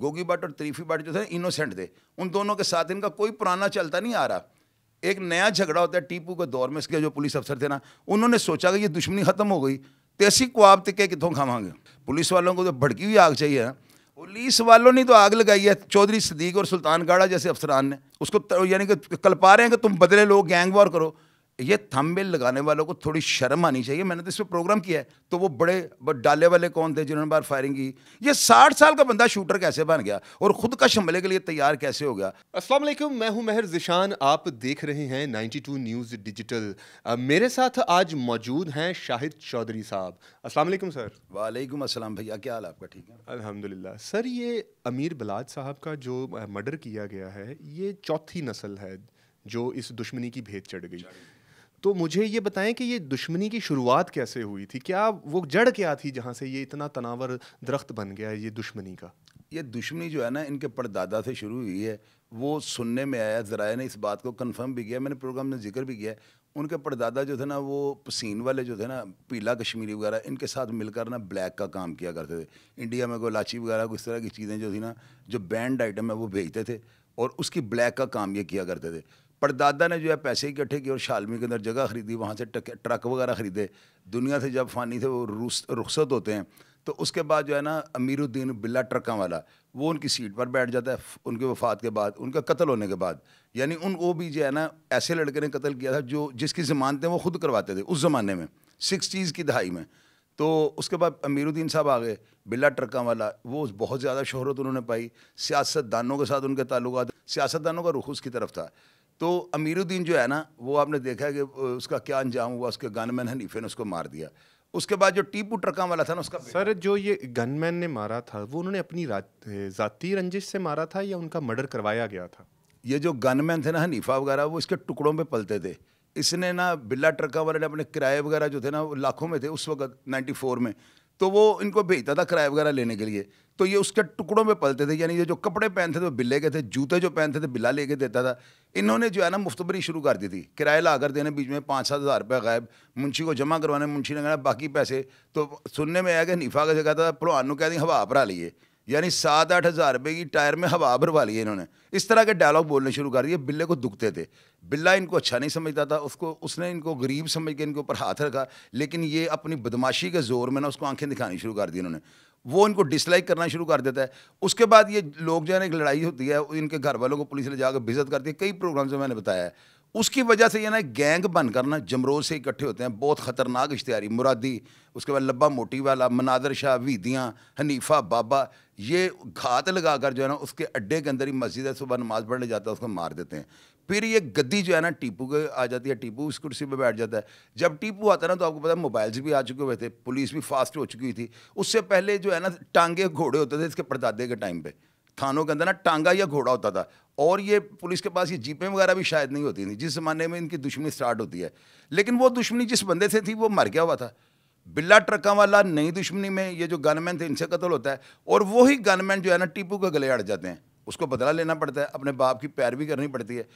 गोगी भट्ट और त्रीफी भट्ट जो थे इनोसेंट थे उन दोनों के साथ इनका कोई पुराना चलता नहीं आ रहा एक नया झगड़ा होता है टीपू के दौर में इसके जो पुलिस अफसर थे ना उन्होंने सोचा कि ये दुश्मनी खत्म हो गई तेसी को आप तिके कितों खावागे पुलिस वालों को तो भड़की हुई आग चाहिए पुलिस वालों ने तो आग लगाई है चौधरी सदीक और सुल्तान गाड़ा जैसे अफसरान ने उसको यानी कि कल पा रहे हैं कि तुम बदले लो गैंग वॉर करो ये थंबनेल लगाने वालों को थोड़ी शर्म आनी चाहिए मैंने तो इस पर प्रोग्राम किया है तो वो बड़े डाले वाले कौन थे जिन्होंने बार फायरिंग की ये साठ साल का बंदा शूटर कैसे बन गया और खुद का शमले के लिए तैयार कैसे हो गया असल मैं हूं मेहर जिशान आप देख रहे हैं नाइनटी टू न्यूज़ डिजिटल मेरे साथ आज मौजूद हैं शाहिद चौधरी साहब असल सर वालेकुम असलम भैया क्या हाल आपका ठीक है अलहमदिल्ला सर ये अमीर बलाज साहब का जो मर्डर किया गया है ये चौथी नस्ल है जो इस दुश्मनी की भेद चढ़ गई तो मुझे ये बताएं कि ये दुश्मनी की शुरुआत कैसे हुई थी क्या वो जड़ क्या थी जहाँ से ये इतना तनावर दरख्त बन गया है ये दुश्मनी का ये दुश्मनी जो है ना इनके पड़दादा से शुरू हुई है वो सुनने में आया ज़राए ने इस बात को कंफर्म भी किया मैंने प्रोग्राम में जिक्र भी किया उनके परदादा जो थे ना वो पसीन वाले जो थे ना पीला कश्मीरी वगैरह इनके साथ मिलकर ना ब्लैक का काम किया करते थे इंडिया में कोई लाची वगैरह कुछ तरह की चीज़ें जो थी ना जो बैंड आइटम है वो भेजते थे और उसकी ब्लैक का काम ये किया करते थे परदादा ने जो है पैसे इकट्ठे किए और शालमी के अंदर जगह खरीदी वहाँ से ट्रक वगैरह ख़रीदे दुनिया से जब फ़ानी थे वो रूस रुखसत होते हैं तो उसके बाद जो है ना अमीरुद्दीन बिल्ला ट्रका वाला वो उनकी सीट पर बैठ जाता है उनके वफात के बाद उनका कत्ल होने के बाद यानी उन वो भी जो है ना ऐसे लड़के ने कत्ल किया था जो जिसकी ज़मानतें वो खुद करवाते थे उस ज़माने में सिक्सटीज़ की दहाई में तो उसके बाद अमीरुद्दीन साहब आ गए बिल्ला ट्रका वाला वो बहुत ज़्यादा शहरत उन्होंने पाई सियासतदानों के साथ उनके तल्लत सियासतदानों का रुख उसकी तरफ था तो अमीरुद्दीन जो है ना वो आपने देखा कि उसका क्या अंजाम हुआ उसके गनमैन हनीफे ने उसको मार दिया उसके बाद जो टीपू ट्रका वाला था ना उसका सर जो ये गनमैन ने मारा था वो उन्होंने अपनी ज़ाती रंजिश से मारा था या उनका मर्डर करवाया गया था ये जो गनमैन थे ना हनीफा वगैरह वो इसके टुकड़ों में पलते थे इसने ना बिल्ला ट्रका वाले ने अपने किराए वगैरह जो थे ना वो लाखों में थे उस वक्त फोर में तो वो इनको भेजता था किराए वगैरह लेने के लिए तो ये उसके टुकड़ों में पलते थे यानी ये जो कपड़े पहनते थे वो बिल्ले के थे जूते जो पहनते थे बिल्ला लेके देता था इन्होंने जो है ना मुफ्तबरी शुरू कर दी थी किराया ला कर देने बीच में पाँच सात हज़ार रुपये गायब मुंशी को जमा करवाने मुंशी ने कहना बाकी पैसे तो सुनने में आया कि नीफा का जगह था भलवान कह दी हवा भरा लिए यानी सात आठ हज़ार रुपये की टायर में हवा भरवा ली इन्होंने इस तरह के डायलॉग बोलने शुरू कर दिए बिल्ले को दुखते थे बिल्ला इनको अच्छा नहीं समझता था उसको उसने इनको गरीब समझ के इनके ऊपर हाथ रखा लेकिन ये अपनी बदमाशी के ज़ोर में ना उसको आंखें दिखानी शुरू कर दी इन्होंने वो इनको डिसलाइक करना शुरू कर देता है उसके बाद ये लोग जो है ना एक लड़ाई होती है इनके घर वालों को पुलिस ले जाकर विजत करती है कई प्रोग्राम से मैंने बताया है उसकी वजह से ये ना गैंग बनकर ना जमरोज से इकट्ठे होते हैं बहुत ख़तरनाक इश्तारी मुरादी उसके बाद लब्बा मोटी वाला मनादर शाह वीदियाँ हनीफा बाबा ये घात लगा कर जो है ना उसके अड्डे के अंदर ही मस्जिद है सुबह नमाज पढ़ने जाता है उसको मार देते हैं फिर ये गद्दी जो है ना टीपू के आ जाती है टीपू उस कुर्सी पर बैठ जाता है जब टीपू आता ना तो आपको पता है मोबाइल्स भी आ चुके हुए थे पुलिस भी फास्ट हो चुकी हुई थी उससे पहले जो है ना टांगे घोड़े होते थे इसके परदादे के टाइम पर थानों के अंदर ना टांगा या घोड़ा होता था और ये पुलिस के पास ये जीपें वगैरह भी शायद नहीं होती थी जिस ज़माने में इनकी दुश्मनी स्टार्ट होती है लेकिन वो दुश्मनी जिस बंदे से थी वो मर गया हुआ था बिल्ला ट्रका वाला नई दुश्मनी में ये जो गनमैन थे इनसे कत्ल होता है और वही गनमैन जो है ना टीपू के गले अड़ जाते हैं उसको बदला लेना पड़ता है अपने बाप की पैर भी करनी पड़ती है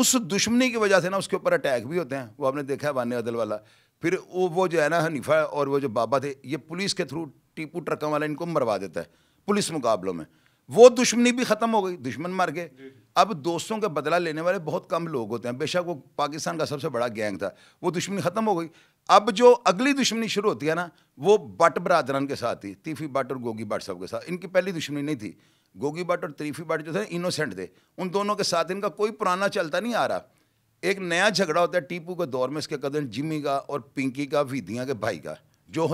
उस दुश्मनी की वजह से ना उसके ऊपर अटैक भी होते हैं वो आपने देखा है वान अदल वाला फिर वो वो जो है ना हनीफा और वो जो बाबा थे ये पुलिस के थ्रू टीपू ट्रकों वाला इनको मरवा देता है पुलिस मुकाबलों में वो दुश्मनी भी ख़त्म हो गई दुश्मन मर गए अब दोस्तों का बदला लेने वाले बहुत कम लोग होते हैं बेशक वो पाकिस्तान का सबसे बड़ा गैंग था वो दुश्मनी ख़त्म हो गई अब जो अगली दुश्मनी शुरू होती है ना वो बट बरादरान के साथ थी तीफी बट और गोगी बट सब के साथ इनकी पहली दुश्मनी नहीं थी गोगी बट और तीफी बट जो थे इनोसेंट थे उन दोनों के साथ इनका कोई पुराना चलता नहीं आ रहा एक नया झगड़ा होता है टीपू के दौर में इसके कदम जिमी का और पिंकी का वीदिया के भाई का जो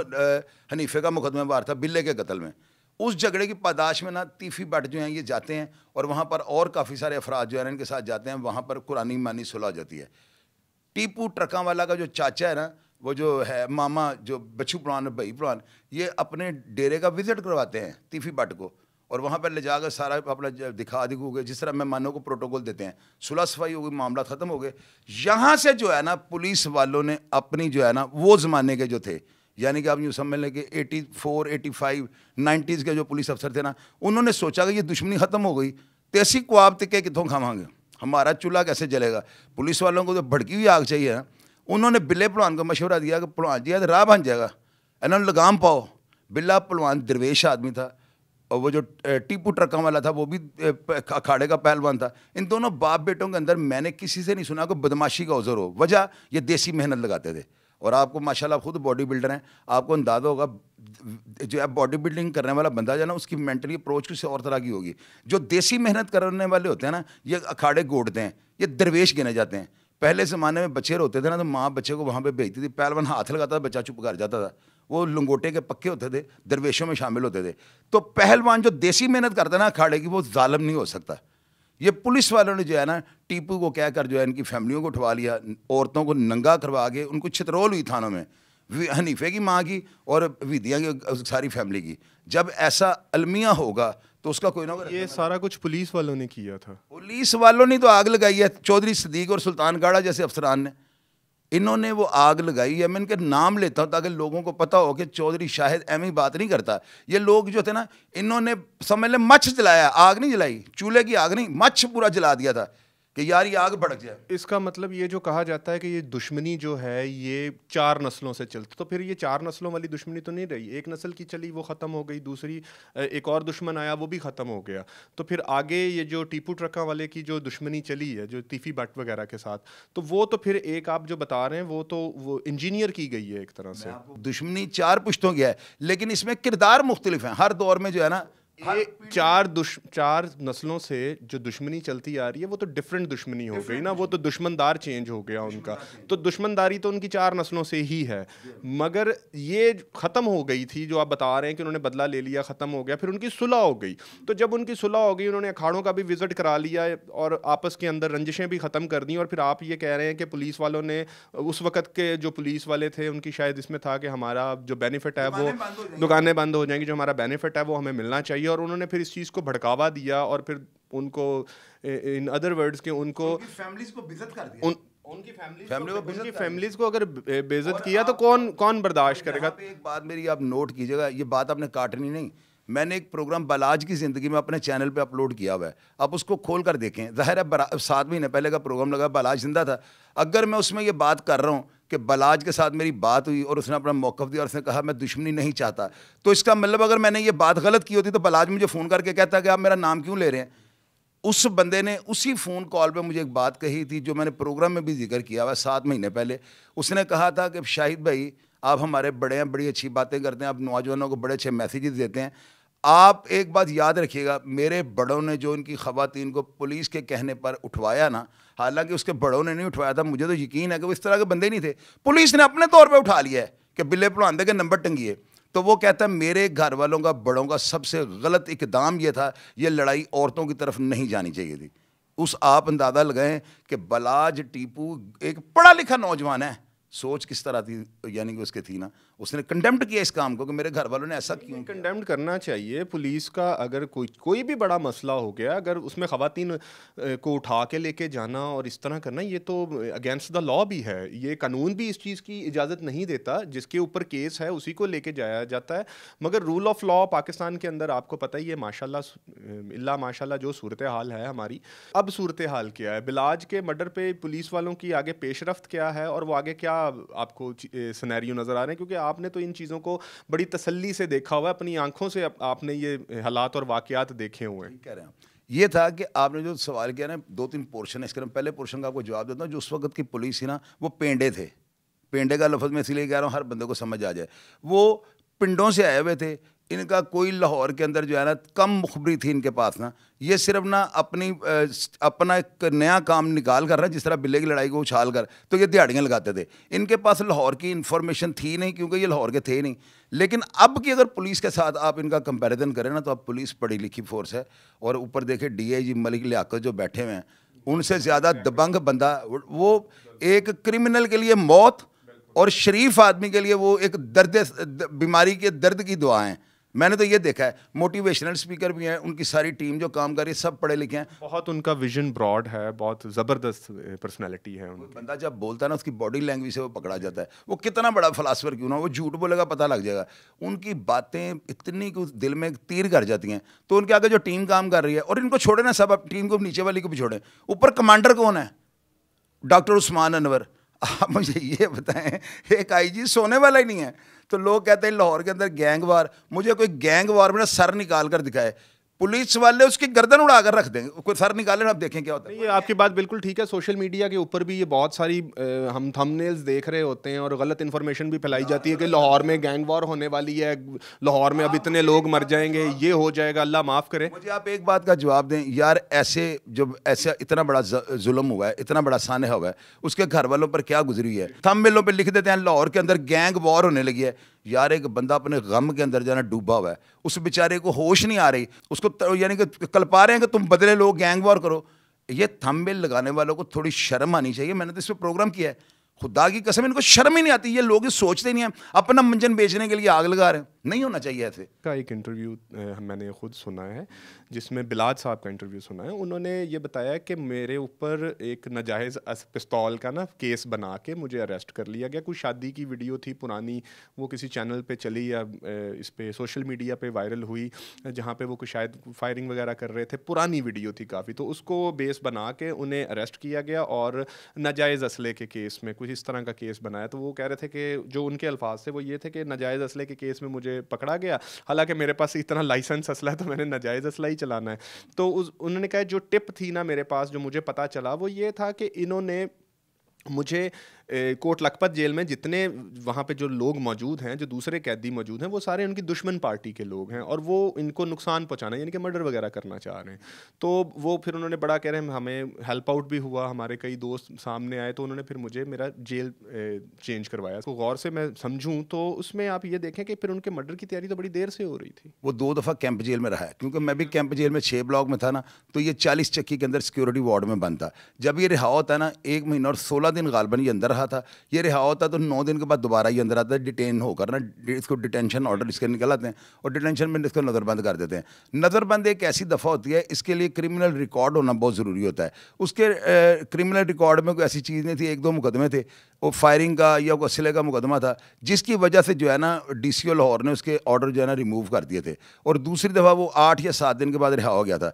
हनीफे का मुकदमा बार था बिल्ले के कतल में उस झगड़े की पादाश में ना तीफी बट जो हैं ये जाते हैं और वहाँ पर और काफ़ी सारे अफराज जो है इनके साथ जाते हैं वहाँ पर कुरानी मानी सुलह हो जाती है टीपू ट्रका वाला का जो चाचा है ना वो जो है मामा जो बच्छू पुरान भाई पुरान ये अपने डेरे का विज़िट करवाते हैं तीफी बट को और वहाँ पर ले जाकर सारा अपना दिखा दिखू गए जिस तरह मेहमानों को प्रोटोकॉल देते हैं सुलह सफाई हो गई मामला ख़त्म हो गए यहाँ से जो है ना पुलिस वालों ने अपनी जो है ना वो ज़माने के जो थे यानी कि आप यूँ समझ लें कि 84, 85, 90s के जो पुलिस अफसर थे ना उन्होंने सोचा कि ये दुश्मनी ख़त्म हो गई तैसी को आप तक कितों खावांगे हमारा चूल्हा कैसे जलेगा पुलिस वालों को तो भड़की हुई आग चाहिए ना उन्होंने बिल्ले पलवान को मशवरा दिया कि पलवान जी राह बन जाएगा इन्होंने लगाम पाओ बिल्ला पलवान दरवेश आदमी था और वो जो टीपू ट्रकों वाला था वो भी अखाड़े का पहलवान था इन दोनों बाप बेटों के अंदर मैंने किसी से नहीं सुना कि बदमाशी का उज़र हो वजह ये देसी मेहनत लगाते थे और आपको माशाल्लाह खुद बॉडी बिल्डर हैं आपको अंदाज़ा होगा जो आप बॉडी बिल्डिंग करने वाला बंदा जो है ना उसकी मेंटली अप्रोच किसी और तरह की होगी जो देसी मेहनत करने वाले होते हैं ना ये अखाड़े गोड़ते हैं ये दरवेश गिने जाते हैं पहले ज़माने में बच्चे रोते थे ना तो माँ बच्चे को वहाँ पर भेजती थी पहलवान हाथ लगाता था बच्चा चुप कर जाता था वो लंगोटे के पक्के होते थे दरवेशों में शामिल होते थे तो पहलवान जो देसी मेहनत करता ना अखाड़े की वो ालम नहीं हो सकता ये पुलिस वालों ने जो है ना टीपू को कहकर जो है इनकी फैमिलियों को उठवा लिया औरतों को नंगा करवा के उनको छतरोल हुई थानों में हनीफे की माँ की और विधिया की सारी फैमिली की जब ऐसा अलमिया होगा तो उसका कोई ना कोई ये सारा कुछ पुलिस वालों ने किया था पुलिस वालों ने तो आग लगाई है चौधरी सदीक और सुल्तानगाड़ा जैसे अफसरान ने इन्होंने वो आग लगाई है मैं इनके नाम लेता हूँ ताकि लोगों को पता हो कि चौधरी शाहिद एम बात नहीं करता ये लोग जो थे ना इन्होंने समझ लें मच्छ जलाया आग नहीं जलाई चूल्हे की आग नहीं मच्छ पूरा जला दिया था कि यार ये आग भड़क जाए इसका मतलब ये जो कहा जाता है कि ये दुश्मनी जो है ये चार नस्लों से चलती तो फिर ये चार नस्लों वाली दुश्मनी तो नहीं रही एक नस्ल की चली वो ख़त्म हो गई दूसरी एक और दुश्मन आया वो भी ख़त्म हो गया तो फिर आगे ये जो टीपू ट्रका वाले की जो दुश्मनी चली है जो तीफी बट वगैरह के साथ तो वो तो फिर एक आप जो बता रहे हैं वो तो वो इंजीनियर की गई है एक तरह से दुश्मनी चार पुश्तों की है लेकिन इसमें किरदार मुख्तलिफ हैं हर दौर में जो है ना ये चार दुश चार नस्लों से जो दुश्मनी चलती आ रही है वो तो डिफरेंट दुश्मनी हो गई ना वो तो दुश्मनदार चेंज हो गया उनका तो दुश्मनदारी तो उनकी चार नस्लों से ही है मगर ये ख़त्म हो गई थी जो आप बता रहे हैं कि उन्होंने बदला ले लिया ख़त्म हो गया फिर उनकी सुलह हो गई तो जब उनकी सुलह हो गई उन्होंने अखाड़ों का भी विज़िट करा लिया और आपस के अंदर रंजिशें भी ख़त्म कर दी और फिर आप ये कह रहे हैं कि पुलिस वालों ने उस वक़्त के जो पुलिस वाले थे उनकी शायद इसमें था कि हमारा जो बेनिफिट है वो दुकानें बंद हो जाएंगी जो हमारा बेनिफिट है वो हमें मिलना चाहिए और उन्होंने फिर इस चीज़ को भड़कावा दिया और फिर उनको इन अदर वर्ड्स के उनको फैमिलीज को बिजत कर दिया उन, उनकी फैमिली को उनकी फैमिलीज को अगर बेइज्जत किया तो कौन कौन बर्दाश्त करेगा एक बात मेरी आप नोट कीजिएगा ये बात आपने काटनी नहीं मैंने एक प्रोग्राम बलाज की ज़िंदगी में अपने चैनल पे अपलोड किया हुआ है आप उसको खोल कर देखें ज़ाहिर है सात महीने पहले का प्रोग्राम लगा बलाज जिंदा था अगर मैं उसमें ये बात कर रहा हूँ कि बलाज के साथ मेरी बात हुई और उसने अपना मौक़ दिया और उसने कहा मैं दुश्मनी नहीं चाहता तो इसका मतलब अगर मैंने ये बात गलत की होती तो बलाज मुझे फ़ोन करके कहता कि आप मेरा नाम क्यों ले रहे हैं उस बंदे ने उसी फ़ोन कॉल पे मुझे एक बात कही थी जो मैंने प्रोग्राम में भी जिक्र किया हुआ सात महीने पहले उसने कहा था कि शाहिद भाई आप हमारे बड़े हैं बड़ी अच्छी बातें करते हैं आप नौजवानों को बड़े अच्छे मैसेजेस देते हैं आप एक बात याद रखिएगा मेरे बड़ों ने जो इनकी ख़वातीन को पुलिस के कहने पर उठवाया ना हालांकि उसके बड़ों ने नहीं उठवाया था मुझे तो यकीन है कि वो इस तरह के बंदे नहीं थे पुलिस ने अपने तौर पे उठा लिया है कि बिल्ले पड़वादे के नंबर टंगिए तो वो कहता है मेरे घर वालों का बड़ों का सबसे गलत इकदाम ये था ये लड़ाई औरतों की तरफ नहीं जानी चाहिए थी उस आप अंदाज़ा लगाएं कि बलाज टीपू एक पढ़ा लिखा नौजवान है सोच किस तरह थी यानी कि उसके थी ना उसने कंडेम्ड किया इस काम को कि मेरे घर वालों ने ऐसा क्यों कंडेम्ड करना चाहिए पुलिस का अगर कोई कोई भी बड़ा मसला हो गया अगर उसमें खातन को उठा के लेके जाना और इस तरह करना ये तो अगेंस्ट द लॉ भी है ये कानून भी इस चीज़ की इजाज़त नहीं देता जिसके ऊपर केस है उसी को लेके जाया जाता है मगर रूल ऑफ लॉ पाकिस्तान के अंदर आपको पता ही है माशाला इल्ला जो सूरत हाल है हमारी अब सूरत हाल क्या है बिलाज के मर्डर पर पुलिस वालों की आगे पेशरफ क्या है और वो आगे क्या आपको सनैरियो नज़र आ रहे हैं क्योंकि आपने तो इन चीज़ों को बड़ी तसल्ली से देखा हुआ है अपनी आंखों से आपने ये हालात और वाक़ात देखे हुए हैं कह रहे हैं ये था कि आपने जो सवाल किया ना दो तीन पोर्शन है इसके पहले पोर्शन का आपको जवाब देता हूँ जो उस वक्त की पुलिस थी ना वो पेंडे थे पेंडे का लफ्ज़ मैं इसीलिए कह रहा हूँ हर बंदे को समझ आ जाए वो पिंडों से आए हुए थे इनका कोई लाहौर के अंदर जो है ना कम मुखबरी थी इनके पास ना ये सिर्फ ना अपनी अपना एक नया काम निकाल कर रहा जिस तरह बिल्ले की लड़ाई को उछाल कर तो ये दिहाड़ियाँ लगाते थे इनके पास लाहौर की इन्फॉर्मेशन थी नहीं क्योंकि ये लाहौर के थे ही नहीं लेकिन अब की अगर पुलिस के साथ आप इनका कंपेरिजन करें ना तो अब पुलिस पढ़ी लिखी फोर्स है और ऊपर देखे D I G Malik Liyaqat जो बैठे हुए हैं उनसे ज़्यादा दबंग बंदा वो एक क्रिमिनल के लिए मौत और शरीफ आदमी के लिए वो एक दर्द बीमारी के दर्द की दुआ हैं मैंने तो ये देखा है मोटिवेशनल स्पीकर भी हैं उनकी सारी टीम जो काम कर रही है सब पढ़े लिखे हैं बहुत उनका विजन ब्रॉड है बहुत ज़बरदस्त पर्सनैलिटी है उनकी बंदा जब बोलता है ना उसकी बॉडी लैंग्वेज से वो पकड़ा जाता है वो कितना बड़ा फलासफर क्यों ना वो झूठ बोलेगा पता लग जाएगा उनकी बातें इतनी कुछ दिल में तीर कर जाती हैं तो उनके आगे जो टीम काम कर रही है और इनको छोड़े ना सब टीम को नीचे वाली को भी छोड़ें ऊपर कमांडर कौन है डॉक्टर उस्मान अनवर आप मुझे ये बताएं एक आईजी सोने वाला ही नहीं है तो लोग कहते हैं लाहौर के अंदर गैंग वार मुझे कोई गैंग वार में ना सर निकाल कर दिखाए पुलिस वाले उसकी गर्दन उड़ा कर रख देंगे कोई सर निकाले आप देखें क्या होता है ये आपकी बात बिल्कुल ठीक है सोशल मीडिया के ऊपर भी ये बहुत सारी हम थंबनेल्स देख रहे होते हैं और गलत इन्फॉर्मेशन भी फैलाई जाती है कि लाहौर में गैंग वॉर होने वाली है लाहौर में अब इतने लोग मर जाएंगे ये हो जाएगा अल्लाह माफ़ करे मुझे आप एक बात का जवाब दें यार ऐसे जब ऐसा इतना बड़ा जुल्म हुआ है इतना बड़ा सान हुआ है उसके घर वालों पर क्या गुजरी है थम मिलों पर लिख देते हैं लाहौर के अंदर गैंग वॉर होने लगी है यार एक बंदा अपने गम के अंदर जाना डूबा हुआ है उस बेचारे को होश नहीं आ रही उसको यानी कि कल पा रहे हैं कि तुम बदले लो गैंग वॉर करो ये थंबनेल लगाने वालों को थोड़ी शर्म आनी चाहिए मैंने तो इस पर प्रोग्राम किया है खुदा की कसम इनको शर्म ही नहीं आती ये लोग सोचते नहीं हैं अपना मंजन बेचने के लिए आग लगा रहे हैं नहीं होना चाहिए ऐसे का एक इंटरव्यू मैंने खुद सुना है जिसमें बिलाज साहब का इंटरव्यू सुना है उन्होंने ये बताया कि मेरे ऊपर एक नाजायज़ पिस्तौल का ना केस बना के मुझे अरेस्ट कर लिया गया कुछ शादी की वीडियो थी पुरानी वो किसी चैनल पे चली या इस पर सोशल मीडिया पे वायरल हुई जहाँ पे वो कुछ शायद फायरिंग वगैरह कर रहे थे पुरानी वीडियो थी काफ़ी तो उसको बेस बना के उन्हें अरेस्ट किया गया और नाजायज़ असले के केस में कुछ इस तरह का केस बनाया तो वो कह रहे थे कि जो उनके अल्फाज थे वो ये थे कि नाजायज़ असले के केस में मुझे मुझे पकड़ा गया हालांकि मेरे पास इतना लाइसेंस असला है तो मैंने नाजायज़ असला ही चलाना है तो उस उन्होंने कहा जो टिप थी ना मेरे पास जो मुझे पता चला वो ये था कि इन्होंने मुझे कोट लखपत जेल में जितने वहाँ पे जो लोग मौजूद हैं जो दूसरे कैदी मौजूद हैं वो सारे उनकी दुश्मन पार्टी के लोग हैं और वो इनको नुकसान पहुँचाना यानी कि मर्डर वगैरह करना चाह रहे हैं तो वो फिर उन्होंने बड़ा कह रहे हैं हमें हेल्प आउट भी हुआ हमारे कई दोस्त सामने आए तो उन्होंने फिर मुझे मेरा जेल चेंज करवाया तो गौर से मैं समझूँ तो उसमें आप ये देखें कि फिर उनके मर्डर की तैयारी तो बड़ी देर से हो रही थी वो दो दफ़ा कैंप जेल में रहा है क्योंकि मैं भी कैंप जेल में छः ब्लॉक में था ना तो ये चालीस चक्की के अंदर सिक्योरिटी वार्ड में बंद था जब ये रिहा होता है ना एक महीना और सोलह सोलह दिन गालबन ये अंदर रहा था ये रिहा होता तो नौ दिन के बाद दोबारा ये अंदर आता है डिटेन होकर ना इसको डिटेंशन ऑर्डर इसके निकलाते हैं और डिटेंशन में इसको नज़रबंद कर देते हैं नज़रबंद एक ऐसी दफ़ा होती है इसके लिए क्रिमिनल रिकॉर्ड होना बहुत ज़रूरी होता है उसके क्रिमिनल रिकॉर्ड में कोई ऐसी चीज़ नहीं थी एक दो मुकदमे थे वो फायरिंग का या वो असले का मुकदमा था जिसकी वजह से जो है ना डी सी ओ लाहौर ने उसके ऑर्डर जो है ना रिमूव कर दिए थे और दूसरी दफ़ा वो आठ या सात दिन के बाद रिहा हो गया था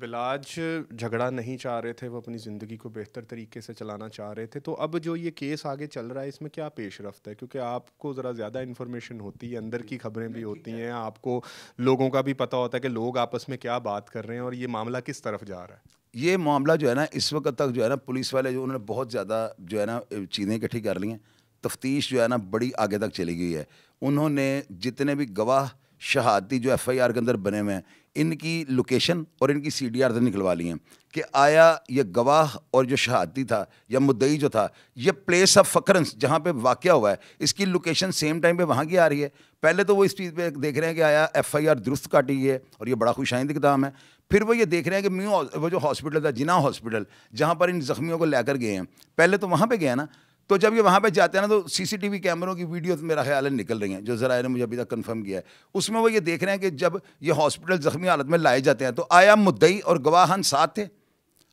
बिलाज झगड़ा नहीं चाह रहे थे वो अपनी ज़िंदगी को बेहतर तरीके से चलाना चाह रहे थे तो अब जो ये केस आगे चल रहा है इसमें क्या पेश रफ्त है क्योंकि आपको ज़रा ज़्यादा इन्फॉर्मेशन होती है अंदर की खबरें भी होती हैं आपको लोगों का भी पता होता है कि लोग आपस में क्या बात कर रहे हैं और ये मामला किस तरफ जा रहा है ये मामला जो है ना इस वक्त तक जो है ना पुलिस वाले जो उन्होंने बहुत ज़्यादा जो है ना चीज़ें इकट्ठी कर ली हैं तफ्तीश जो है ना बड़ी आगे तक चली गई है उन्होंने जितने भी गवाह शहादती जो एफ आई आर के अंदर बने हुए हैं इनकी लोकेशन और इनकी सी डी आर निकलवा ली हैं कि आया ये गवाह और जो शहादती था या मुद्दई जो था ये प्लेस ऑफ फकरंस जहाँ पे वाक़ हुआ है इसकी लोकेशन सेम टाइम पे वहाँ की आ रही है पहले तो वो इस चीज़ पे देख रहे हैं कि आया एफ आई आर दुरुस्त काटी है और ये बड़ा खुशाइंद कदम है फिर वो ये देख रहे हैं कि म्यू वो जो हॉस्पिटल था जिना हॉस्पिटल जहाँ पर इन ज़ख्मियों को लेकर गए हैं पहले तो वहाँ पर गया ना तो जब ये वहाँ पे जाते हैं ना तो सीसीटीवी कैमरों की वीडियो तो मेरा ख्याल है निकल रही हैं जो ज़रा ने मुझे अभी तक कंफर्म किया है उसमें वो ये देख रहे हैं कि जब ये हॉस्पिटल ज़ख्मी हालत में लाए जाते हैं तो आया मुद्दई और गवाहन साथ थे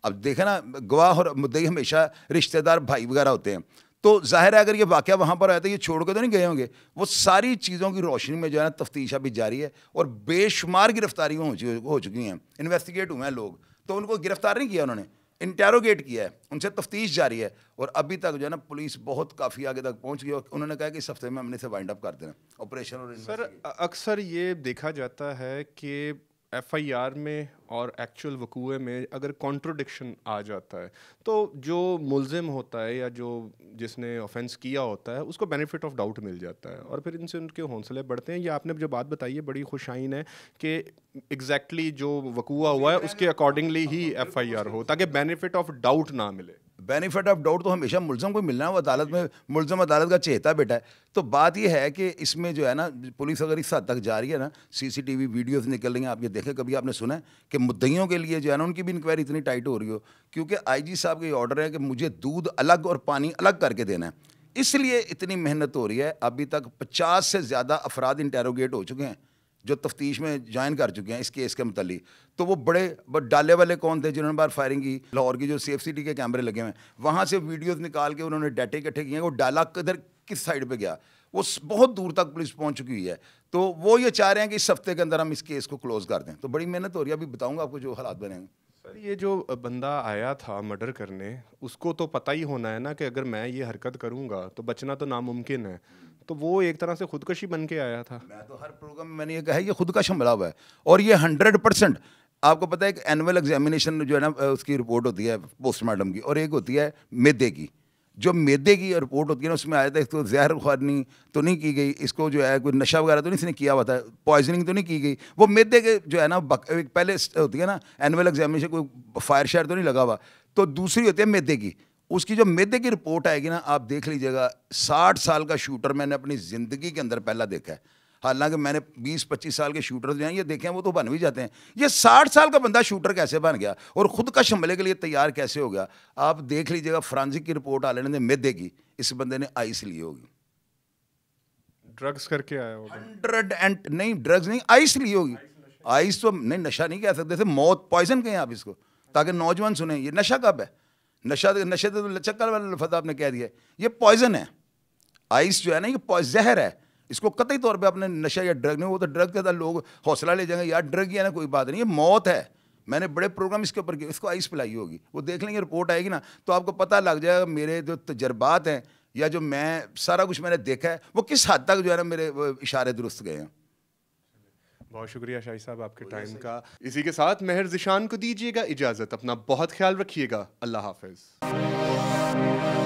अब देखे ना गवाह और मुद्दई हमेशा रिश्तेदार भाई वगैरह होते हैं तो जाहिर है अगर ये वाक्य वहाँ पर आया तो ये छोड़ के तो नहीं गए होंगे वो सारी चीज़ों की रोशनी में जो है ना तफ्तीश अभी जारी है और बेशुमार गिरफ्तारियाँ हो चुकी हैं इन्वेस्टिगेट हुए हैं लोग तो उनको गिरफ्तार नहीं किया उन्होंने इंटेरोगेट किया है उनसे तफ्तीश जारी है और अभी तक जो है ना पुलिस बहुत काफ़ी आगे तक पहुंच गई और उन्होंने कहा कि इस हफ्ते में हमने इसे वाइंड अप कर देना ऑपरेशन और सर अक्सर ये देखा जाता है कि एफ आई आर में और एक्चुअल वकूए में अगर कॉन्ट्रोडिक्शन आ जाता है तो जो मुलजिम होता है या जो जिसने ऑफेंस किया होता है उसको बेनिफिट ऑफ डाउट मिल जाता है और फिर इनसे उनके हौसले बढ़ते हैं या आपने जो बात बताई है बड़ी खुशाइन है कि एग्जैक्टली exactly जो वकूआ हुआ है उसके अकॉर्डिंगली ही एफ आई आर हो ताकि बेनिफिट ऑफ डाउट ना मिले बेनिफिट ऑफ डाउट तो हमेशा मुलजम को मिलना है वो अदालत में मुलजम अदालत का चेहता बेटा है तो बात यह है कि इसमें जो है ना पुलिस अगर इस हद तक जा रही है ना सीसीटीवी वीडियोस निकल रही हैं आप ये देखें कभी आपने सुना है कि मुद्दियों के लिए जो है ना उनकी भी इंक्वायरी इतनी टाइट हो रही हो क्योंकि जी साहब का ये ऑर्डर है कि मुझे दूध अलग और पानी अलग करके देना है इसलिए इतनी मेहनत हो रही है अभी तक पचास से ज़्यादा अफराद इंटेरोगेट हो चुके हैं जो तफ्तीश में ज्वाइन कर चुके हैं इस केस के मतलब तो वो बड़े बट डाले वाले कौन थे जिन्होंने बार फायरिंग की लाहौर की जो सेफ सिटी के कैमरे लगे हुए हैं वहाँ से वीडियोज़ निकाल के उन्होंने डाटे इकट्ठे किए वो डाला किधर किस साइड पर गया वो बहुत दूर तक पुलिस पहुंच चुकी हुई है तो वो ये चाह रहे हैं कि इस हफ्ते के अंदर हम इस केस को क्लोज कर दें तो बड़ी मेहनत हो रही है अभी बताऊंगा आपको जो हालात बनेंगे सर ये जो बंदा आया था मर्डर करने उसको तो पता ही होना है ना कि अगर मैं ये हरकत करूँगा तो बचना तो नामुमकिन है तो वो एक तरह से खुदकशी बन के आया था मैं तो हर प्रोग्राम में मैंने ये कहा है ये खुदकश हमला हुआ है और ये हंड्रेड परसेंट आपको पता है एक एनुअल एग्जामिनेशन जो है ना उसकी रिपोर्ट होती है पोस्टमार्टम की और एक होती है मेदे की जो मेदे की रिपोर्ट होती है ना उसमें आया था इसको जहर खुआनी तो नहीं की गई इसको जो है कोई नशा वगैरह तो नहीं इसने किया हुआ था पॉइजनिंग तो नहीं की गई वो मेदे के जो है ना एक पहले होती है ना एनुअल एग्जामिनेशन कोई फायर शायर तो नहीं लगा हुआ तो दूसरी होती है मेदे की उसकी जो मेदे की रिपोर्ट आएगी ना आप देख लीजिएगा साठ साल का शूटर मैंने अपनी ज़िंदगी के अंदर पहला देखा है हालांकि मैंने 20-25 साल के शूटर जो हैं ये देखे हैं वो तो बन भी जाते हैं ये 60 साल का बंदा शूटर कैसे बन गया और ख़ुद का शमले के लिए तैयार कैसे हो गया आप देख लीजिएगा फ्रांसिक की रिपोर्ट आ लेने मेदे की इस बंदे ने आइस ली होगी ड्रग्स करके आया होगा हंड्रेड एंड नहीं ड्रग्स नहीं आइस ली होगी आइस तो नहीं नशा नहीं कह सकते थे मौत पॉइजन कहें आप इसको ताकि नौजवान सुने ये नशा कब है नशा तो- नशे तो लचक्कर वाला आपने कह दिया ये पॉइजन है आइस जो है ना ये जहर है इसको कतई तौर पे आपने नशा या ड्रग नहीं वो तो ड्रग के साथ लोग हौसला ले जाएंगे यार ड्रग या ना कोई बात नहीं ये मौत है मैंने बड़े प्रोग्राम इसके ऊपर किए इसको आइस पिलाई होगी वो देख लेंगे रिपोर्ट आएगी ना तो आपको पता लग जाएगा मेरे जो तजर्बात हैं या जो मैं सारा कुछ मैंने देखा है वो किस हद तक जो है ना मेरे इशारे दुरुस्त गए हैं बहुत शुक्रिया शाही साहब आपके टाइम का इसी के साथ मेहर जिशान को दीजिएगा इजाज़त अपना बहुत ख्याल रखिएगा अल्लाह हाफिज़